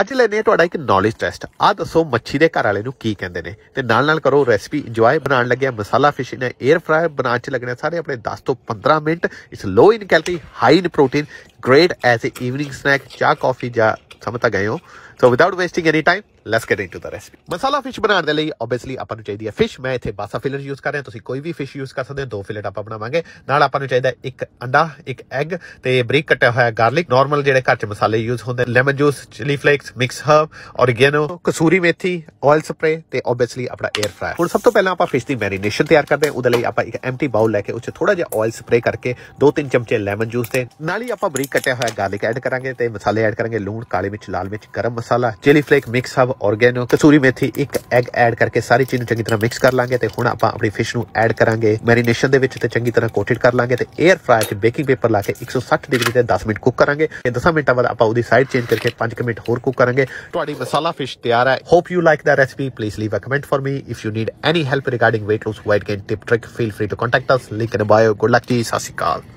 ਅੱਜ ਲੈਨੇ ਤੁਹਾਡਾ ਇੱਕ ਨੌਲੇਜ ਟੈਸਟ ਆ ਦੱਸੋ ਮੱਛੀ ਦੇ ਘਰ ਵਾਲੇ ਨੂੰ ਕੀ ਕਹਿੰਦੇ ਨੇ ਤੇ ਨਾਲ ਨਾਲ ਕਰੋ ਰੈਸਪੀ ਇੰਜੋਏ ਬਣਾਉਣ ਲੱਗਿਆ ਮਸਾਲਾ ਫਿਸ਼ ਇਨ 에ਅਰ ਫਰਾਇਰ ਬਣਾਉਣ ਚ ਲੱਗਣਾ ਸਾਰੇ ਆਪਣੇ 10 ਤੋਂ 15 ਮਿੰਟ ਇਸ low in calorie high in protein great as a evening snack ਚਾਹ ਕਾਫੀ ਜਾਂ ਸਮਤਾ ਗਏ ਹੋ So without wasting any time, let's get into the recipe. Masala fish ਬਣਾਉਣ ਦੇ ਲਈ ਆਬਵੀਅਸਲੀ ਆਪਾਂ ਨੂੰ ਚਾਹੀਦੀ ਹੈ ਫਿਸ਼ ਮੈਂ ਇੱਥੇ ਬਾਸਾ ਫਿਲਰ ਯੂਜ਼ ਕਰ ਰਿਹਾ ਤੁਸੀਂ ਕੋਈ ਵੀ ਫਿਸ਼ ਯੂਜ਼ ਕਰ ਸਕਦੇ ਹੋ ਦੋ ਫਿਲਟ ਆਪਾਂ ਬਣਾਵਾਂਗੇ ਨਾਲ ਆਪਾਂ ਨੂੰ ਚਾਹੀਦਾ ਇੱਕ ਅੰਡਾ ਇੱਕ ਐਗ ਤੇ ਬਰੀਕ ਕੱਟਿਆ ਹੋਇਆ ਗਾਰਲਿਕ ਨਾਰਮਲ ਜਿਹੜੇ ਘਰ 'ਚ ਮਸਾਲੇ ਯੂਜ਼ ਹੁੰਦੇ ਨੇ lemon juice chilli flakes mix herb oregano kasuri methi oil spray ਤੇ ਆਬਵੀਅਸਲੀ ਆਪਣਾ 에ਅਰ ਫਰਾਇਰ ਹੁਣ ਸਭ ਤੋਂ ਪਹਿਲਾਂ ਆਪਾਂ ਫਿਸ਼ ਦੀ ਮੈਰੀਨੇਸ਼ਨ ਤਿਆਰ ਕਰਦੇ ਹਾਂ ਉਹਦੇ ਲਈ ਆਪਾਂ ਇੱਕ ਐਮਟੀ ਬਾਉਲ ਲੈ ਕੇ ਉੱਚ ਥੋੜਾ ਜਿਹਾ ਆਇਲ ਸਪਰੇ ਕਰਕੇ ਦੋ ਤਿੰਨ ਚਮਚੇ ਲੈਮਨ ਜੂਸ ਤੇ ਨਾਲ ਹੀ ਆਪਾਂ ਬਰੀਕ ਕੱਟਿਆ ਹੋਇਆ ਗਾਰਲਿਕ ਐਡ ਕਰਾਂਗੇ ਤੇ ਮਸਾਲੇ ਐਡ ਕਰਾਂਗੇ ਲੂਣ ਕਾਲੀ ਮਿਰਚ ਲਾਲ ਮਿਰਚ garam masala chilli flake mix herb oregano kasuri methi ਇੱਕ ਐਗ ਐਡ ਕਰਕੇ ਸਾਰੀ ਚੀਜ਼ ਨੂੰ ਚੰਗੀ ਤਰ੍ਹਾਂ ਮਿਕਸ ਕਰ ਲਾਂਗੇ ਤੇ ਹੁਣ ਆਪਾਂ ਆਪਣੀ ਫਿਸ਼ ਨੂੰ ਐਡ ਕਰਾਂਗੇ ਮੈਰੀਨੇਸ਼ਨ ਦੇ ਵਿੱਚ ਤੇ ਚੰਗੀ ਤਰ੍ਹਾਂ ਕੋਟਡ ਕਰ ਲਾਂਗੇ ਤੇ 에ਅਰ ਫਰਾਇਰ 'ਚ ਬੇਕਿੰਗ ਪੇਪਰ ਲਾ ਕੇ 160 ਡਿਗਰੀ ਤੇ 10 ਮਿੰਟ ਕੁੱਕ ਕਰਾਂਗੇ ਤੇ 10 ਮਿੰਟਾਂ ਬਾਅਦ ਆਪਾਂ ਉਹਦੀ ਸਾਈਡ ਚੇਂਜ ਕਰਕੇ 5 ਮਿੰਟ ਹੋਰ ਕੁੱਕ ਕਰਾਂਗੇ ਤੁਹਾਡੀ ਮਸਾਲਾ ਫਿਸ਼ ਤਿਆਰ ਹੈ hope you like the recipe please leave a comment for me if you need any help regarding weight loss weight gain tip trick feel free to contact us link in the bio good luck ji sasical